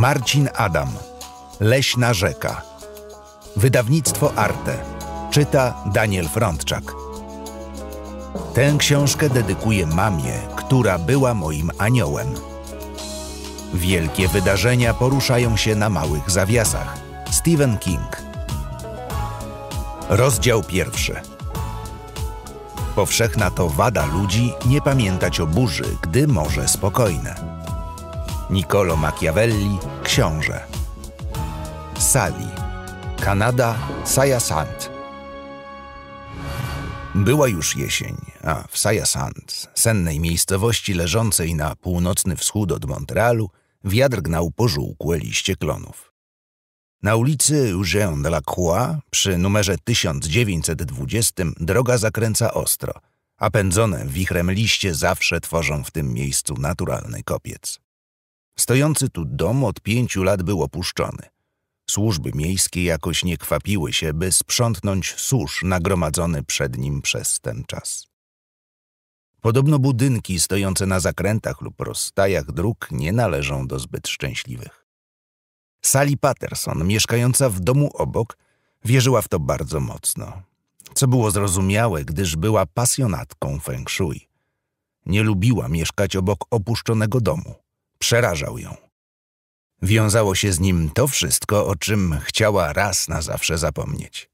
Marcin Adam. Leśna rzeka. Wydawnictwo Arte. Czyta Daniel Frontczak. Tę książkę dedykuję mamie, która była moim aniołem. Wielkie wydarzenia poruszają się na małych zawiasach. Stephen King. Rozdział pierwszy. Powszechna to wada ludzi nie pamiętać o burzy, gdy morze spokojne. Niccolo Machiavelli, Książę. Sali, Kanada, Sayasant. Była już jesień, a w Sayasant, sennej miejscowości leżącej na północny wschód od Montrealu, wiatr gnał pożółkłe liście klonów. Na ulicy Eugène de la Croix przy numerze 1920 droga zakręca ostro, a pędzone wichrem liście zawsze tworzą w tym miejscu naturalny kopiec. Stojący tu dom od pięciu lat był opuszczony. Służby miejskie jakoś nie kwapiły się, by sprzątnąć susz nagromadzony przed nim przez ten czas. Podobno budynki stojące na zakrętach lub rozstajach dróg nie należą do zbyt szczęśliwych. Sally Patterson, mieszkająca w domu obok, wierzyła w to bardzo mocno, co było zrozumiałe, gdyż była pasjonatką feng shui. Nie lubiła mieszkać obok opuszczonego domu przerażał ją. Wiązało się z nim to wszystko, o czym chciała raz na zawsze zapomnieć.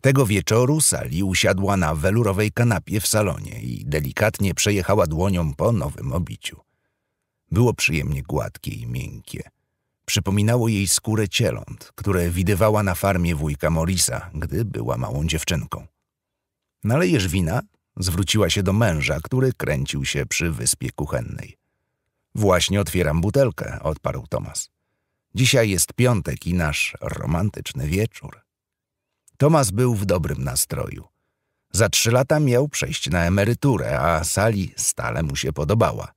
Tego wieczoru Sali usiadła na welurowej kanapie w salonie i delikatnie przejechała dłonią po nowym obiciu. Było przyjemnie gładkie i miękkie. Przypominało jej skórę cieląt, które widywała na farmie wujka Morisa, gdy była małą dziewczynką. Nalejesz wina? Zwróciła się do męża, który kręcił się przy wyspie kuchennej. Właśnie otwieram butelkę, odparł Tomas. Dzisiaj jest piątek i nasz romantyczny wieczór. Tomas był w dobrym nastroju. Za trzy lata miał przejść na emeryturę, a sali stale mu się podobała.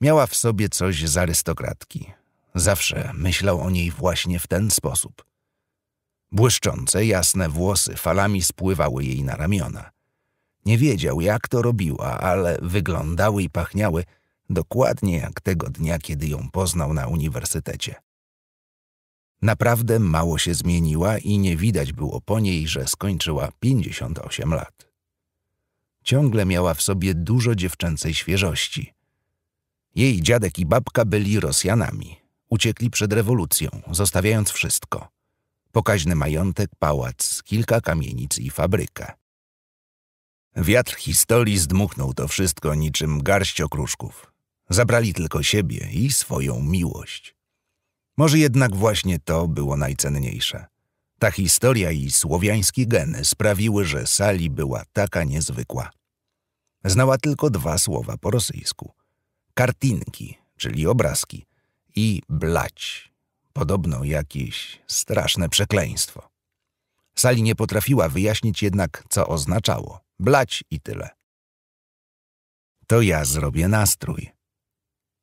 Miała w sobie coś z arystokratki. Zawsze myślał o niej właśnie w ten sposób. Błyszczące, jasne włosy falami spływały jej na ramiona. Nie wiedział, jak to robiła, ale wyglądały i pachniały – dokładnie jak tego dnia, kiedy ją poznał na uniwersytecie. Naprawdę mało się zmieniła i nie widać było po niej, że skończyła 58 lat. Ciągle miała w sobie dużo dziewczęcej świeżości. Jej dziadek i babka byli Rosjanami. Uciekli przed rewolucją, zostawiając wszystko. Pokaźny majątek, pałac, kilka kamienic i fabrykę. Wiatr historii zdmuchnął to wszystko niczym garść okruszków. Zabrali tylko siebie i swoją miłość. Może jednak właśnie to było najcenniejsze. Ta historia i słowiański geny sprawiły, że Sali była taka niezwykła. Znała tylko dwa słowa po rosyjsku. Kartinki, czyli obrazki, i blać, podobno jakieś straszne przekleństwo. Sali nie potrafiła wyjaśnić jednak, co oznaczało. Blać i tyle. To ja zrobię nastrój,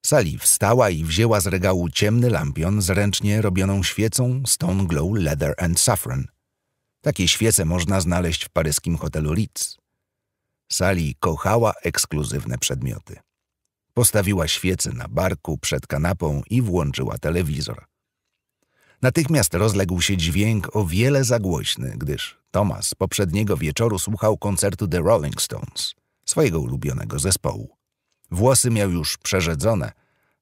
Sali wstała i wzięła z regału ciemny lampion z ręcznie robioną świecą Stone Glow Leather and Saffron. Takie świece można znaleźć w paryskim hotelu Ritz. Sali kochała ekskluzywne przedmioty. Postawiła świecę na barku przed kanapą i włączyła telewizor. Natychmiast rozległ się dźwięk o wiele zagłośny, gdyż Thomas poprzedniego wieczoru słuchał koncertu The Rolling Stones, swojego ulubionego zespołu. Włosy miał już przerzedzone,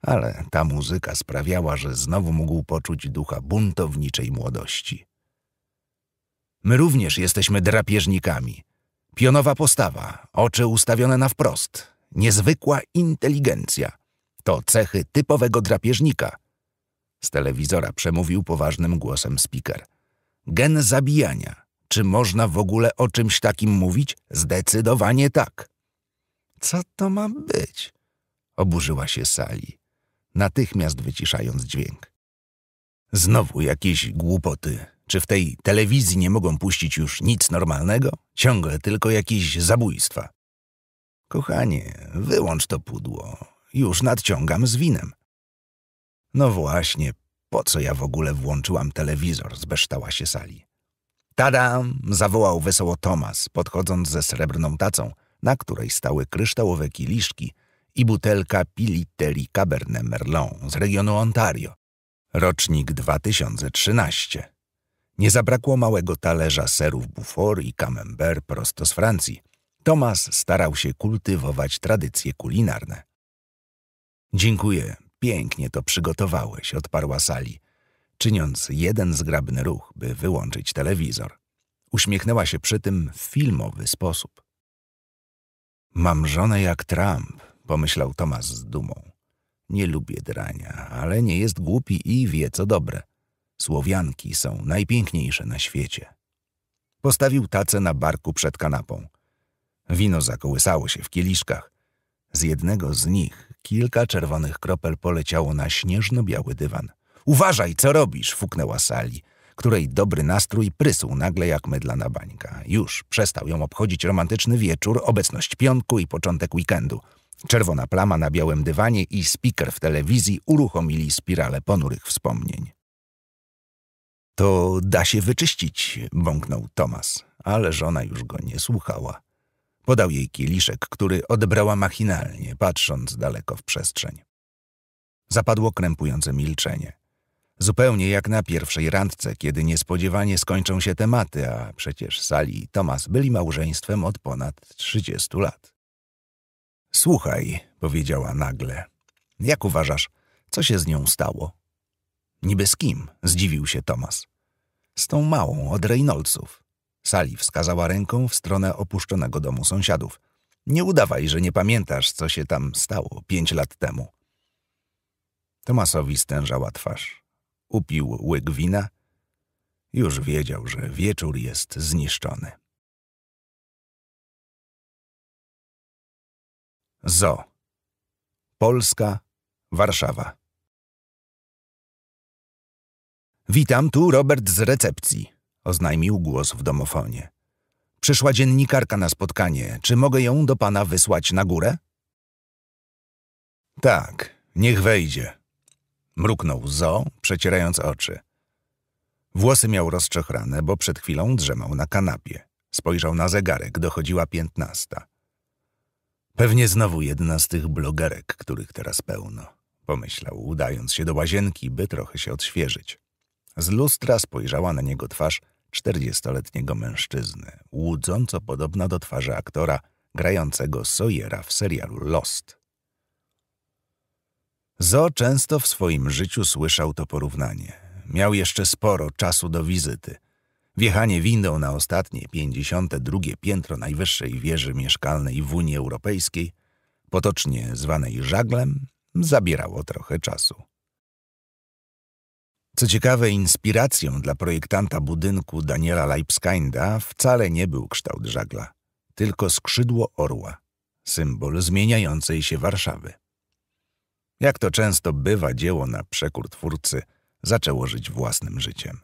ale ta muzyka sprawiała, że znowu mógł poczuć ducha buntowniczej młodości. My również jesteśmy drapieżnikami. Pionowa postawa, oczy ustawione na wprost, niezwykła inteligencja. To cechy typowego drapieżnika. Z telewizora przemówił poważnym głosem speaker. Gen zabijania. Czy można w ogóle o czymś takim mówić? Zdecydowanie tak. Co to ma być? Oburzyła się Sali, natychmiast wyciszając dźwięk. Znowu jakieś głupoty. Czy w tej telewizji nie mogą puścić już nic normalnego? Ciągle tylko jakieś zabójstwa. Kochanie, wyłącz to pudło. Już nadciągam z winem. No właśnie, po co ja w ogóle włączyłam telewizor? Zbeształa się Sali. Tada! zawołał wesoło Tomas, podchodząc ze srebrną tacą, na której stały kryształowe kieliszki i butelka Piliteri Cabernet Merlot z regionu Ontario. Rocznik 2013. Nie zabrakło małego talerza serów bufor i camembert prosto z Francji. Tomas starał się kultywować tradycje kulinarne. Dziękuję, pięknie to przygotowałeś, odparła Sali, czyniąc jeden zgrabny ruch, by wyłączyć telewizor. Uśmiechnęła się przy tym w filmowy sposób. Mam żonę jak Trump, pomyślał Tomas z dumą. Nie lubię drania, ale nie jest głupi i wie co dobre. Słowianki są najpiękniejsze na świecie. Postawił tacę na barku przed kanapą. Wino zakołysało się w kieliszkach. Z jednego z nich kilka czerwonych kropel poleciało na śnieżno-biały dywan. Uważaj, co robisz! fuknęła sali której dobry nastrój prysł nagle jak mydlana bańka. Już przestał ją obchodzić romantyczny wieczór, obecność pionku i początek weekendu. Czerwona plama na białym dywanie i speaker w telewizji uruchomili spirale ponurych wspomnień. To da się wyczyścić, bąknął Tomas, ale żona już go nie słuchała. Podał jej kieliszek, który odebrała machinalnie, patrząc daleko w przestrzeń. Zapadło krępujące milczenie. Zupełnie jak na pierwszej randce, kiedy niespodziewanie skończą się tematy, a przecież Sali i Tomas byli małżeństwem od ponad trzydziestu lat. Słuchaj, powiedziała nagle. Jak uważasz, co się z nią stało? Niby z kim? zdziwił się Tomas. Z tą małą od Reynoldsów. Sali wskazała ręką w stronę opuszczonego domu sąsiadów. Nie udawaj, że nie pamiętasz, co się tam stało pięć lat temu. Tomasowi stężała twarz upił łyk wina. Już wiedział, że wieczór jest zniszczony. ZO. Polska, Warszawa. Witam, tu Robert z recepcji, oznajmił głos w domofonie. Przyszła dziennikarka na spotkanie. Czy mogę ją do pana wysłać na górę? Tak, niech wejdzie, Mruknął zo, przecierając oczy. Włosy miał rozczochrane, bo przed chwilą drzemał na kanapie. Spojrzał na zegarek, dochodziła piętnasta. Pewnie znowu jedna z tych blogerek, których teraz pełno, pomyślał, udając się do łazienki, by trochę się odświeżyć. Z lustra spojrzała na niego twarz czterdziestoletniego mężczyzny, łudząco podobna do twarzy aktora grającego Sawyera w serialu Lost. Zo często w swoim życiu słyszał to porównanie. Miał jeszcze sporo czasu do wizyty. Wjechanie windą na ostatnie 52 piętro najwyższej wieży mieszkalnej w Unii Europejskiej, potocznie zwanej żaglem, zabierało trochę czasu. Co ciekawe, inspiracją dla projektanta budynku Daniela Leipskinda wcale nie był kształt żagla, tylko skrzydło orła, symbol zmieniającej się Warszawy. Jak to często bywa, dzieło na przekór twórcy zaczęło żyć własnym życiem.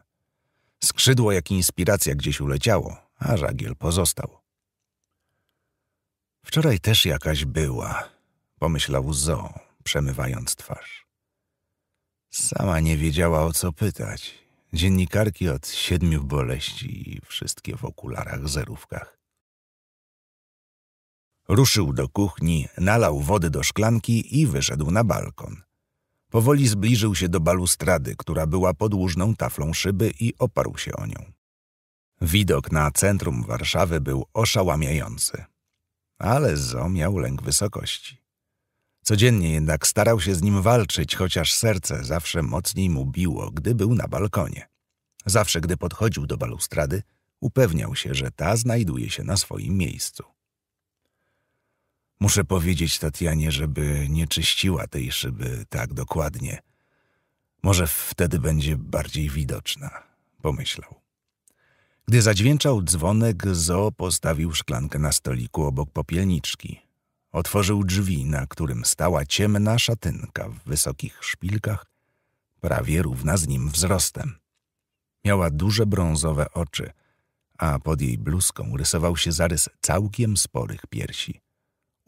Skrzydło jak inspiracja gdzieś uleciało, a żagiel pozostał. Wczoraj też jakaś była, pomyślał Zo, przemywając twarz. Sama nie wiedziała o co pytać. Dziennikarki od siedmiu boleści i wszystkie w okularach, zerówkach. Ruszył do kuchni, nalał wody do szklanki i wyszedł na balkon. Powoli zbliżył się do balustrady, która była podłużną taflą szyby i oparł się o nią. Widok na centrum Warszawy był oszałamiający. Ale Zo miał lęk wysokości. Codziennie jednak starał się z nim walczyć, chociaż serce zawsze mocniej mu biło, gdy był na balkonie. Zawsze, gdy podchodził do balustrady, upewniał się, że ta znajduje się na swoim miejscu. Muszę powiedzieć Tatianie, żeby nie czyściła tej szyby tak dokładnie. Może wtedy będzie bardziej widoczna, pomyślał. Gdy zadźwięczał dzwonek, Zo postawił szklankę na stoliku obok popielniczki. Otworzył drzwi, na którym stała ciemna szatynka w wysokich szpilkach, prawie równa z nim wzrostem. Miała duże brązowe oczy, a pod jej bluzką rysował się zarys całkiem sporych piersi.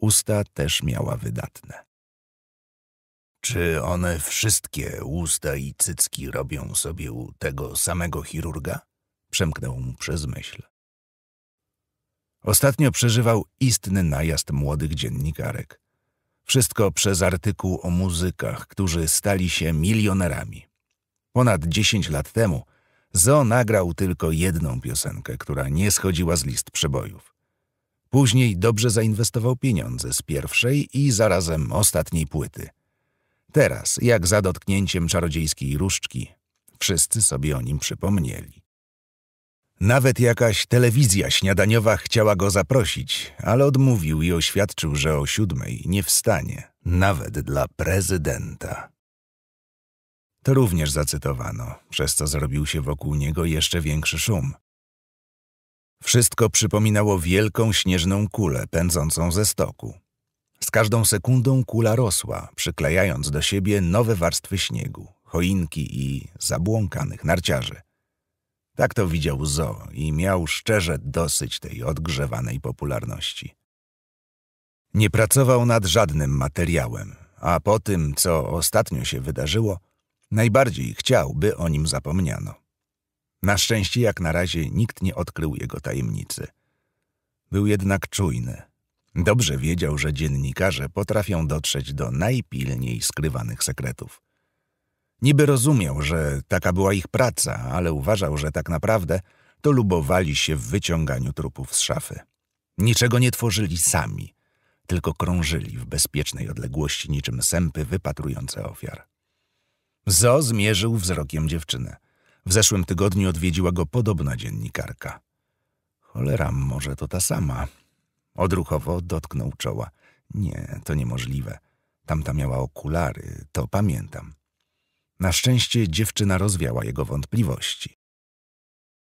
Usta też miała wydatne. Czy one wszystkie usta i cycki robią sobie u tego samego chirurga? Przemknął mu przez myśl. Ostatnio przeżywał istny najazd młodych dziennikarek. Wszystko przez artykuł o muzykach, którzy stali się milionerami. Ponad dziesięć lat temu Zo nagrał tylko jedną piosenkę, która nie schodziła z list przebojów. Później dobrze zainwestował pieniądze z pierwszej i zarazem ostatniej płyty. Teraz, jak za dotknięciem czarodziejskiej różdżki, wszyscy sobie o nim przypomnieli. Nawet jakaś telewizja śniadaniowa chciała go zaprosić, ale odmówił i oświadczył, że o siódmej nie wstanie, nawet dla prezydenta. To również zacytowano, przez co zrobił się wokół niego jeszcze większy szum. Wszystko przypominało wielką śnieżną kulę pędzącą ze stoku. Z każdą sekundą kula rosła, przyklejając do siebie nowe warstwy śniegu, choinki i zabłąkanych narciarzy. Tak to widział Zo i miał szczerze dosyć tej odgrzewanej popularności. Nie pracował nad żadnym materiałem, a po tym, co ostatnio się wydarzyło, najbardziej chciał, by o nim zapomniano. Na szczęście jak na razie nikt nie odkrył jego tajemnicy. Był jednak czujny. Dobrze wiedział, że dziennikarze potrafią dotrzeć do najpilniej skrywanych sekretów. Niby rozumiał, że taka była ich praca, ale uważał, że tak naprawdę to lubowali się w wyciąganiu trupów z szafy. Niczego nie tworzyli sami, tylko krążyli w bezpiecznej odległości niczym sępy wypatrujące ofiar. Zo zmierzył wzrokiem dziewczynę. W zeszłym tygodniu odwiedziła go podobna dziennikarka. Cholera, może to ta sama. Odruchowo dotknął czoła. Nie, to niemożliwe. Tamta miała okulary, to pamiętam. Na szczęście dziewczyna rozwiała jego wątpliwości.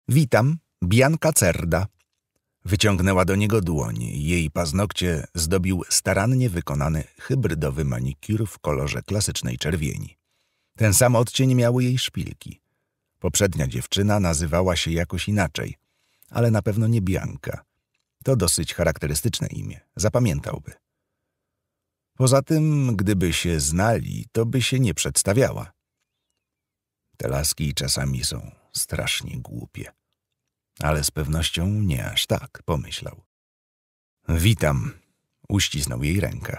Witam, Bianka Cerda. Wyciągnęła do niego dłoń. Jej paznokcie zdobił starannie wykonany hybrydowy manikur w kolorze klasycznej czerwieni. Ten sam odcień miały jej szpilki. Poprzednia dziewczyna nazywała się jakoś inaczej, ale na pewno nie Bianka. To dosyć charakterystyczne imię, zapamiętałby. Poza tym, gdyby się znali, to by się nie przedstawiała. Te laski czasami są strasznie głupie. Ale z pewnością nie aż tak, pomyślał. Witam. Uścisnął jej rękę.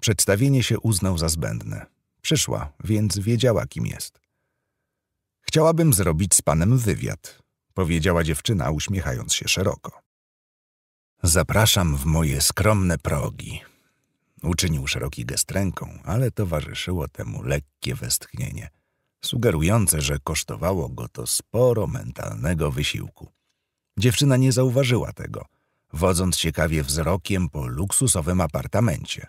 Przedstawienie się uznał za zbędne. Przyszła, więc wiedziała, kim jest. Chciałabym zrobić z panem wywiad, powiedziała dziewczyna, uśmiechając się szeroko. Zapraszam w moje skromne progi. Uczynił szeroki gest ręką, ale towarzyszyło temu lekkie westchnienie, sugerujące, że kosztowało go to sporo mentalnego wysiłku. Dziewczyna nie zauważyła tego, wodząc ciekawie wzrokiem po luksusowym apartamencie.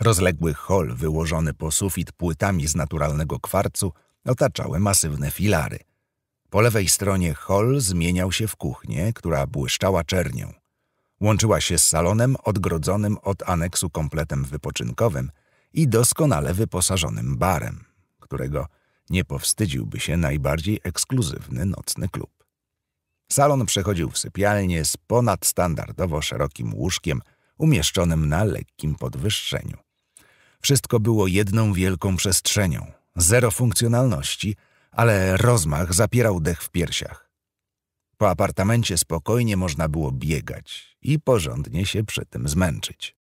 Rozległy hol wyłożony po sufit płytami z naturalnego kwarcu – otaczały masywne filary. Po lewej stronie hol zmieniał się w kuchnię, która błyszczała czernią. Łączyła się z salonem odgrodzonym od aneksu kompletem wypoczynkowym i doskonale wyposażonym barem, którego nie powstydziłby się najbardziej ekskluzywny nocny klub. Salon przechodził w sypialnię z ponadstandardowo szerokim łóżkiem umieszczonym na lekkim podwyższeniu. Wszystko było jedną wielką przestrzenią, zero funkcjonalności, ale rozmach zapierał dech w piersiach. Po apartamencie spokojnie można było biegać i porządnie się przy tym zmęczyć.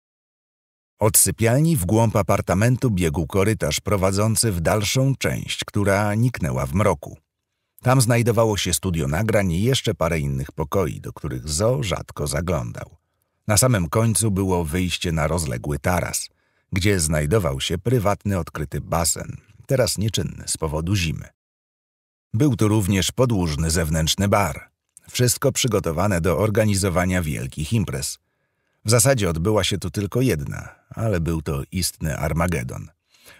Od sypialni w głąb apartamentu biegł korytarz prowadzący w dalszą część, która niknęła w mroku. Tam znajdowało się studio nagrań i jeszcze parę innych pokoi, do których Zo rzadko zaglądał. Na samym końcu było wyjście na rozległy taras, gdzie znajdował się prywatny odkryty basen, teraz nieczynny z powodu zimy. Był tu również podłużny zewnętrzny bar. Wszystko przygotowane do organizowania wielkich imprez. W zasadzie odbyła się tu tylko jedna, ale był to istny Armagedon.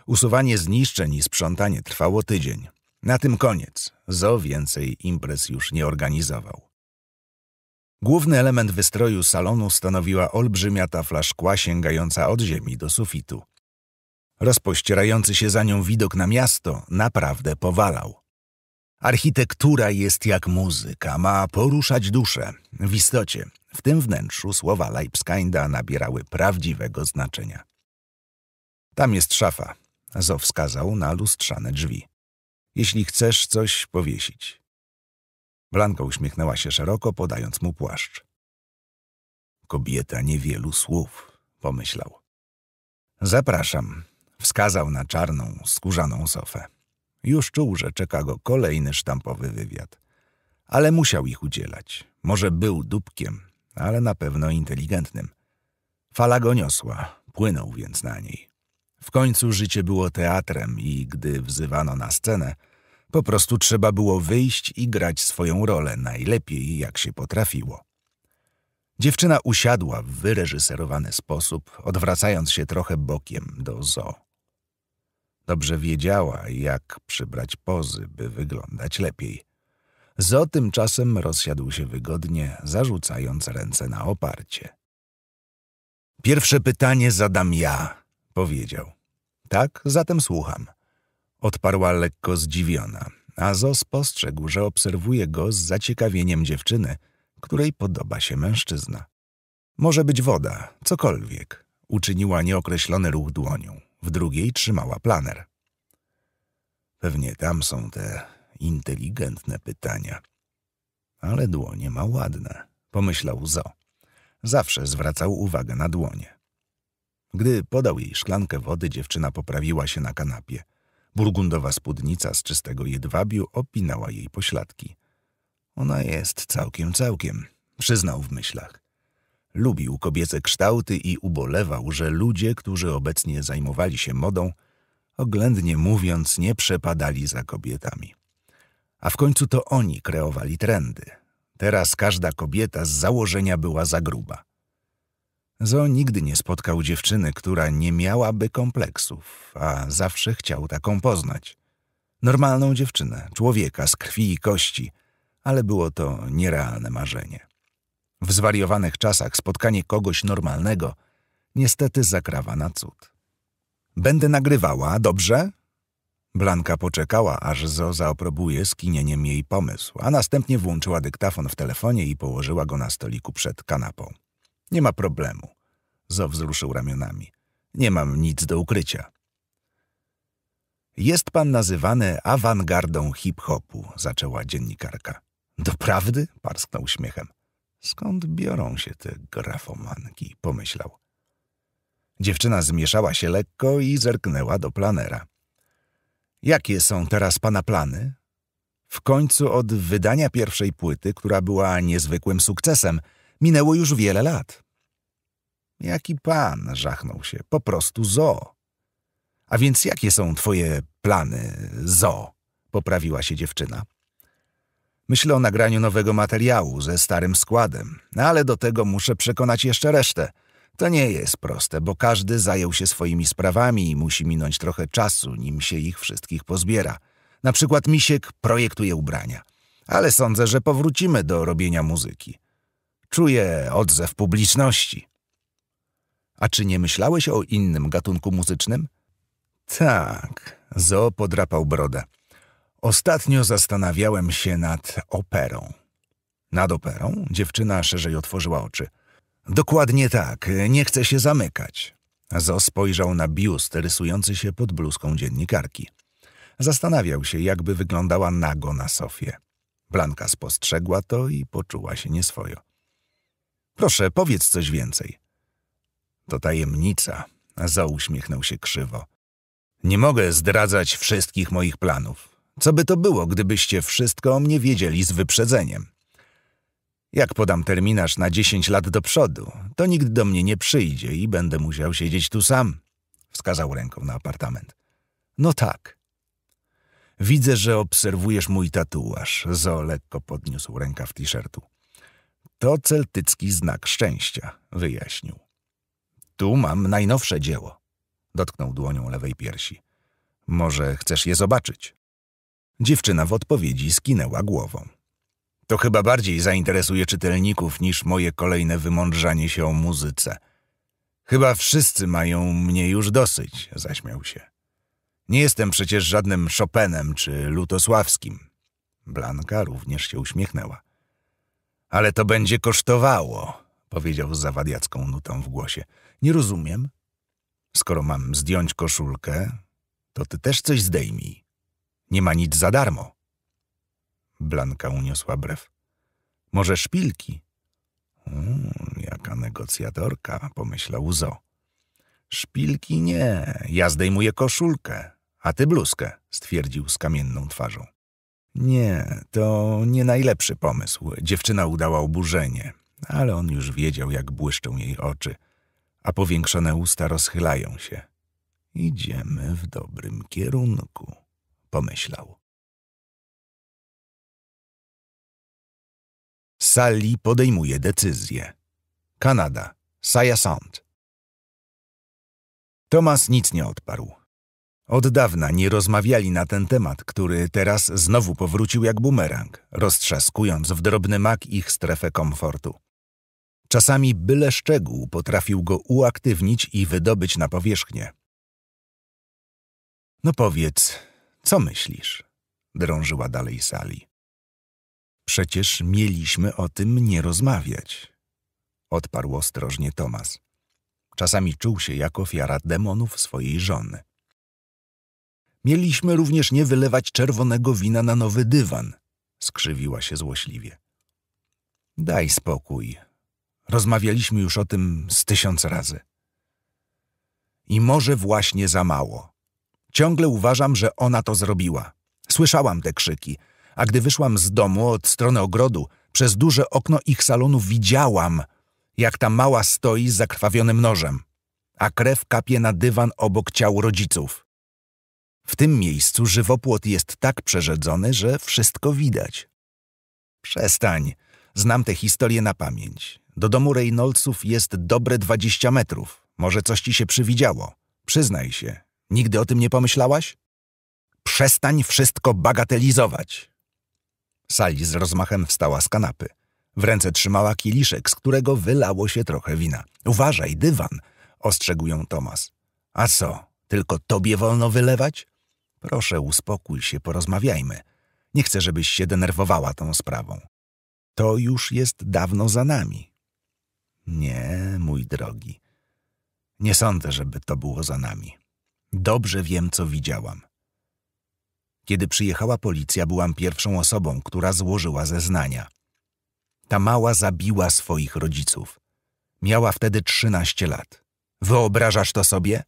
Usuwanie zniszczeń i sprzątanie trwało tydzień. Na tym koniec. Zo więcej imprez już nie organizował. Główny element wystroju salonu stanowiła olbrzymia tafla szkła sięgająca od ziemi do sufitu. Rozpościerający się za nią widok na miasto naprawdę powalał. Architektura jest jak muzyka, ma poruszać duszę. W istocie, w tym wnętrzu słowa Leipskajnda nabierały prawdziwego znaczenia. Tam jest szafa. Zo wskazał na lustrzane drzwi. Jeśli chcesz coś powiesić. Blanka uśmiechnęła się szeroko, podając mu płaszcz. Kobieta niewielu słów, pomyślał. Zapraszam, Wskazał na czarną, skórzaną sofę. Już czuł, że czeka go kolejny sztampowy wywiad. Ale musiał ich udzielać. Może był dupkiem, ale na pewno inteligentnym. Fala go niosła, płynął więc na niej. W końcu życie było teatrem i gdy wzywano na scenę, po prostu trzeba było wyjść i grać swoją rolę najlepiej, jak się potrafiło. Dziewczyna usiadła w wyreżyserowany sposób, odwracając się trochę bokiem do zoo. Dobrze wiedziała, jak przybrać pozy, by wyglądać lepiej. Zo tymczasem rozsiadł się wygodnie, zarzucając ręce na oparcie. Pierwsze pytanie zadam ja, powiedział. Tak, zatem słucham. Odparła lekko zdziwiona, a Zo spostrzegł, że obserwuje go z zaciekawieniem dziewczyny, której podoba się mężczyzna. Może być woda, cokolwiek, uczyniła nieokreślony ruch dłonią w drugiej trzymała planer. Pewnie tam są te inteligentne pytania. Ale dłonie ma ładne, pomyślał Zo. Zawsze zwracał uwagę na dłonie. Gdy podał jej szklankę wody, dziewczyna poprawiła się na kanapie. Burgundowa spódnica z czystego jedwabiu opinała jej pośladki. Ona jest całkiem, całkiem, przyznał w myślach. Lubił kobiece kształty i ubolewał, że ludzie, którzy obecnie zajmowali się modą, oględnie mówiąc, nie przepadali za kobietami. A w końcu to oni kreowali trendy. Teraz każda kobieta z założenia była za gruba. Zo nigdy nie spotkał dziewczyny, która nie miałaby kompleksów, a zawsze chciał taką poznać. Normalną dziewczynę, człowieka z krwi i kości, ale było to nierealne marzenie. W zwariowanych czasach spotkanie kogoś normalnego niestety zakrawa na cud. Będę nagrywała, dobrze? Blanka poczekała, aż Zo zaoprobuje skinieniem jej pomysł, a następnie włączyła dyktafon w telefonie i położyła go na stoliku przed kanapą. Nie ma problemu. Zo wzruszył ramionami. Nie mam nic do ukrycia. Jest pan nazywany awangardą hip-hopu, zaczęła dziennikarka. Doprawdy? parsknął śmiechem. Skąd biorą się te grafomanki? pomyślał. Dziewczyna zmieszała się lekko i zerknęła do planera. Jakie są teraz pana plany? W końcu od wydania pierwszej płyty, która była niezwykłym sukcesem, minęło już wiele lat. Jaki pan, żachnął się, po prostu zo. A więc jakie są twoje plany, zo? Poprawiła się dziewczyna. Myślę o nagraniu nowego materiału ze starym składem, ale do tego muszę przekonać jeszcze resztę. To nie jest proste, bo każdy zajął się swoimi sprawami i musi minąć trochę czasu, nim się ich wszystkich pozbiera. Na przykład Misiek projektuje ubrania. Ale sądzę, że powrócimy do robienia muzyki. Czuję odzew publiczności. A czy nie myślałeś o innym gatunku muzycznym? Tak, Zo podrapał brodę. Ostatnio zastanawiałem się nad operą. Nad operą? Dziewczyna szerzej otworzyła oczy. Dokładnie tak, nie chcę się zamykać. Zo spojrzał na biust rysujący się pod bluzką dziennikarki. Zastanawiał się, jakby wyglądała nago na Sofię. Blanka spostrzegła to i poczuła się nieswojo. Proszę, powiedz coś więcej. To tajemnica. Zo uśmiechnął się krzywo. Nie mogę zdradzać wszystkich moich planów. Co by to było, gdybyście wszystko o mnie wiedzieli z wyprzedzeniem? Jak podam terminarz na 10 lat do przodu, to nikt do mnie nie przyjdzie i będę musiał siedzieć tu sam, wskazał ręką na apartament. No tak. Widzę, że obserwujesz mój tatuaż. Zo lekko podniósł w t-shirtu. To celtycki znak szczęścia, wyjaśnił. Tu mam najnowsze dzieło. Dotknął dłonią lewej piersi. Może chcesz je zobaczyć? Dziewczyna w odpowiedzi skinęła głową. To chyba bardziej zainteresuje czytelników niż moje kolejne wymądrzanie się o muzyce. Chyba wszyscy mają mnie już dosyć, zaśmiał się. Nie jestem przecież żadnym Chopinem czy Lutosławskim. Blanka również się uśmiechnęła. Ale to będzie kosztowało, powiedział z zawadiacką nutą w głosie. Nie rozumiem. Skoro mam zdjąć koszulkę, to ty też coś zdejmij. Nie ma nic za darmo. Blanka uniosła brew. Może szpilki? Mm, jaka negocjatorka, pomyślał Zo. Szpilki nie, ja zdejmuję koszulkę, a ty bluzkę, stwierdził z kamienną twarzą. Nie, to nie najlepszy pomysł. Dziewczyna udała oburzenie, ale on już wiedział, jak błyszczą jej oczy, a powiększone usta rozchylają się. Idziemy w dobrym kierunku pomyślał. Sally podejmuje decyzję. Kanada, Sound. Tomas nic nie odparł. Od dawna nie rozmawiali na ten temat, który teraz znowu powrócił jak bumerang, roztrzaskując w drobny mak ich strefę komfortu. Czasami byle szczegół potrafił go uaktywnić i wydobyć na powierzchnię. No powiedz, co myślisz? Drążyła dalej Sali. Przecież mieliśmy o tym nie rozmawiać. Odparł ostrożnie Tomas. Czasami czuł się jak ofiara demonów swojej żony. Mieliśmy również nie wylewać czerwonego wina na nowy dywan, skrzywiła się złośliwie. Daj spokój. Rozmawialiśmy już o tym z tysiąc razy. I może właśnie za mało. Ciągle uważam, że ona to zrobiła. Słyszałam te krzyki, a gdy wyszłam z domu od strony ogrodu, przez duże okno ich salonu widziałam, jak ta mała stoi z zakrwawionym nożem, a krew kapie na dywan obok ciał rodziców. W tym miejscu żywopłot jest tak przerzedzony, że wszystko widać. Przestań, znam tę historię na pamięć. Do domu Reynoldsów jest dobre dwadzieścia metrów. Może coś ci się przywidziało. Przyznaj się, Nigdy o tym nie pomyślałaś? Przestań wszystko bagatelizować. Sali z rozmachem wstała z kanapy. W ręce trzymała kieliszek, z którego wylało się trochę wina. Uważaj, dywan, ostrzegł ją Tomas. A co, tylko tobie wolno wylewać? Proszę, uspokój się, porozmawiajmy. Nie chcę, żebyś się denerwowała tą sprawą. To już jest dawno za nami. Nie, mój drogi. Nie sądzę, żeby to było za nami. Dobrze wiem, co widziałam. Kiedy przyjechała policja, byłam pierwszą osobą, która złożyła zeznania. Ta mała zabiła swoich rodziców. Miała wtedy 13 lat. Wyobrażasz to sobie?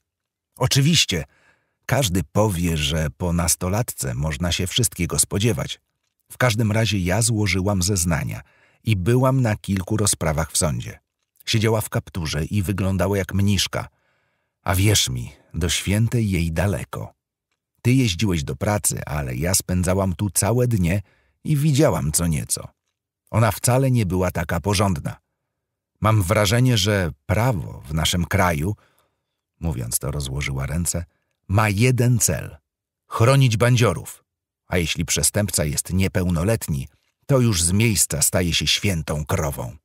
Oczywiście. Każdy powie, że po nastolatce można się wszystkiego spodziewać. W każdym razie ja złożyłam zeznania i byłam na kilku rozprawach w sądzie. Siedziała w kapturze i wyglądała jak mniszka. A wierz mi, do świętej jej daleko. Ty jeździłeś do pracy, ale ja spędzałam tu całe dnie i widziałam co nieco. Ona wcale nie była taka porządna. Mam wrażenie, że prawo w naszym kraju, mówiąc to rozłożyła ręce, ma jeden cel – chronić bandziorów. A jeśli przestępca jest niepełnoletni, to już z miejsca staje się świętą krową.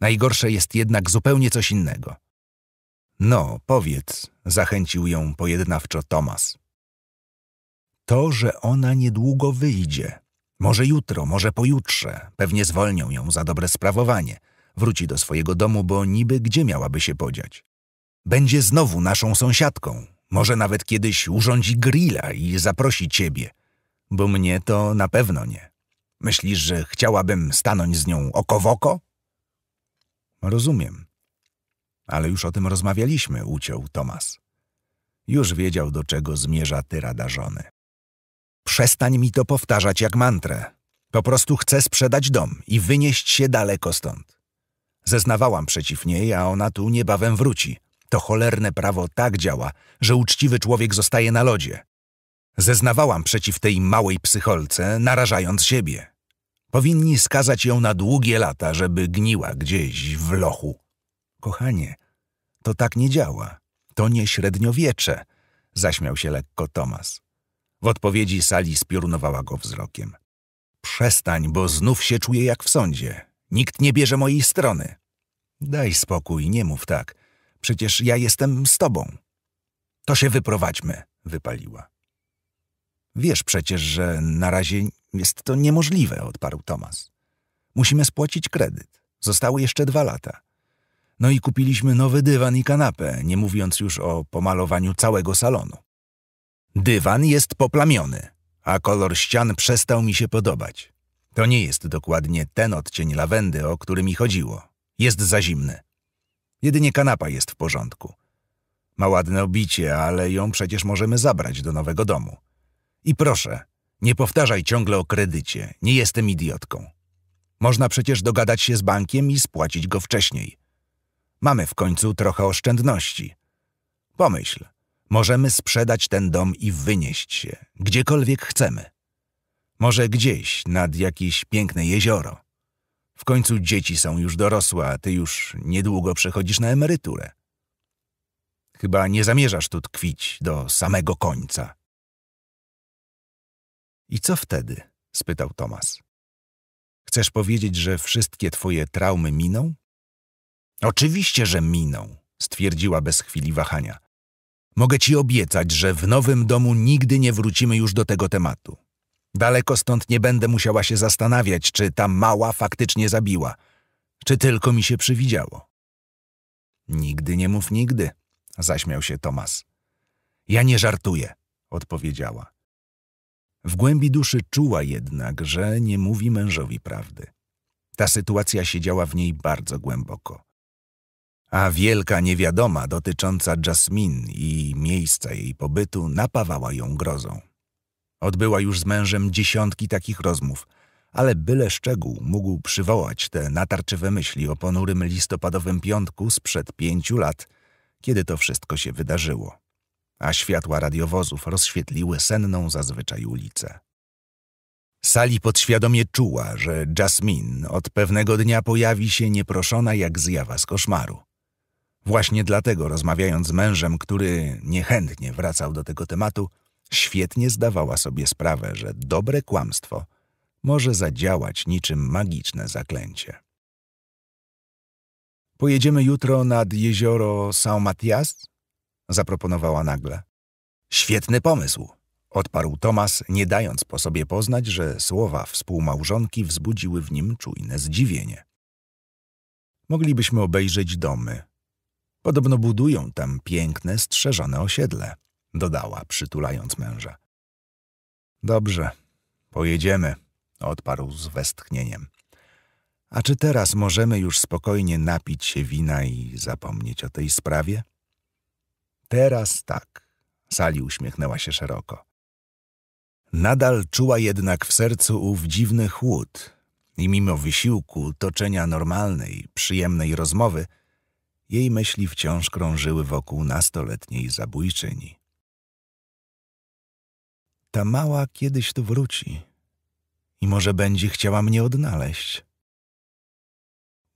Najgorsze jest jednak zupełnie coś innego. No, powiedz, zachęcił ją pojednawczo Tomas. To, że ona niedługo wyjdzie. Może jutro, może pojutrze. Pewnie zwolnią ją za dobre sprawowanie. Wróci do swojego domu, bo niby gdzie miałaby się podziać. Będzie znowu naszą sąsiadką. Może nawet kiedyś urządzi grilla i zaprosi ciebie. Bo mnie to na pewno nie. Myślisz, że chciałabym stanąć z nią oko w oko? Rozumiem. Ale już o tym rozmawialiśmy, uciął Tomas. Już wiedział, do czego zmierza tyrada żony. Przestań mi to powtarzać jak mantrę. Po prostu chcę sprzedać dom i wynieść się daleko stąd. Zeznawałam przeciw niej, a ona tu niebawem wróci. To cholerne prawo tak działa, że uczciwy człowiek zostaje na lodzie. Zeznawałam przeciw tej małej psycholce, narażając siebie. Powinni skazać ją na długie lata, żeby gniła gdzieś w lochu. Kochanie, to tak nie działa. To nie średniowiecze, zaśmiał się lekko Tomas. W odpowiedzi sali spiorunowała go wzrokiem. Przestań, bo znów się czuję jak w sądzie. Nikt nie bierze mojej strony. Daj spokój, nie mów tak. Przecież ja jestem z tobą. To się wyprowadźmy, wypaliła. Wiesz przecież, że na razie jest to niemożliwe, odparł Tomas. Musimy spłacić kredyt. Zostały jeszcze dwa lata. No i kupiliśmy nowy dywan i kanapę, nie mówiąc już o pomalowaniu całego salonu. Dywan jest poplamiony, a kolor ścian przestał mi się podobać. To nie jest dokładnie ten odcień lawendy, o który mi chodziło. Jest za zimny. Jedynie kanapa jest w porządku. Ma ładne obicie, ale ją przecież możemy zabrać do nowego domu. I proszę, nie powtarzaj ciągle o kredycie. Nie jestem idiotką. Można przecież dogadać się z bankiem i spłacić go wcześniej. Mamy w końcu trochę oszczędności. Pomyśl, możemy sprzedać ten dom i wynieść się, gdziekolwiek chcemy. Może gdzieś nad jakieś piękne jezioro. W końcu dzieci są już dorosłe, a ty już niedługo przechodzisz na emeryturę. Chyba nie zamierzasz tu tkwić do samego końca. I co wtedy? spytał Tomas. Chcesz powiedzieć, że wszystkie twoje traumy miną? Oczywiście, że miną, stwierdziła bez chwili wahania. Mogę ci obiecać, że w nowym domu nigdy nie wrócimy już do tego tematu. Daleko stąd nie będę musiała się zastanawiać, czy ta mała faktycznie zabiła, czy tylko mi się przywidziało. Nigdy nie mów nigdy, zaśmiał się Tomas. Ja nie żartuję, odpowiedziała. W głębi duszy czuła jednak, że nie mówi mężowi prawdy. Ta sytuacja siedziała w niej bardzo głęboko a wielka niewiadoma dotycząca Jasmine i miejsca jej pobytu napawała ją grozą. Odbyła już z mężem dziesiątki takich rozmów, ale byle szczegół mógł przywołać te natarczywe myśli o ponurym listopadowym piątku sprzed pięciu lat, kiedy to wszystko się wydarzyło, a światła radiowozów rozświetliły senną zazwyczaj ulicę. Sali podświadomie czuła, że Jasmine od pewnego dnia pojawi się nieproszona jak zjawa z koszmaru. Właśnie dlatego, rozmawiając z mężem, który niechętnie wracał do tego tematu, świetnie zdawała sobie sprawę, że dobre kłamstwo może zadziałać niczym magiczne zaklęcie. Pojedziemy jutro nad jezioro São Matias? zaproponowała nagle. Świetny pomysł, odparł Tomas, nie dając po sobie poznać, że słowa współmałżonki wzbudziły w nim czujne zdziwienie. Moglibyśmy obejrzeć domy, Podobno budują tam piękne, strzeżone osiedle, dodała, przytulając męża. Dobrze, pojedziemy, odparł z westchnieniem. A czy teraz możemy już spokojnie napić się wina i zapomnieć o tej sprawie? Teraz tak, Sali uśmiechnęła się szeroko. Nadal czuła jednak w sercu ów dziwny chłód i mimo wysiłku toczenia normalnej, przyjemnej rozmowy – jej myśli wciąż krążyły wokół nastoletniej zabójczyni. Ta mała kiedyś tu wróci i może będzie chciała mnie odnaleźć.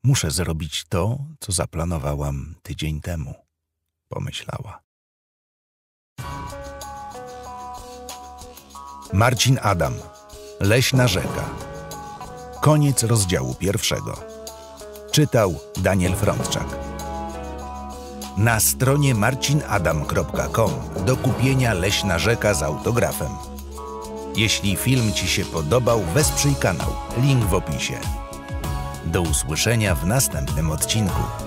Muszę zrobić to, co zaplanowałam tydzień temu, pomyślała. Marcin Adam, Leśna Rzeka. Koniec rozdziału pierwszego. Czytał Daniel Frądczak na stronie marcinadam.com do kupienia Leśna Rzeka z autografem. Jeśli film Ci się podobał, wesprzyj kanał. Link w opisie. Do usłyszenia w następnym odcinku.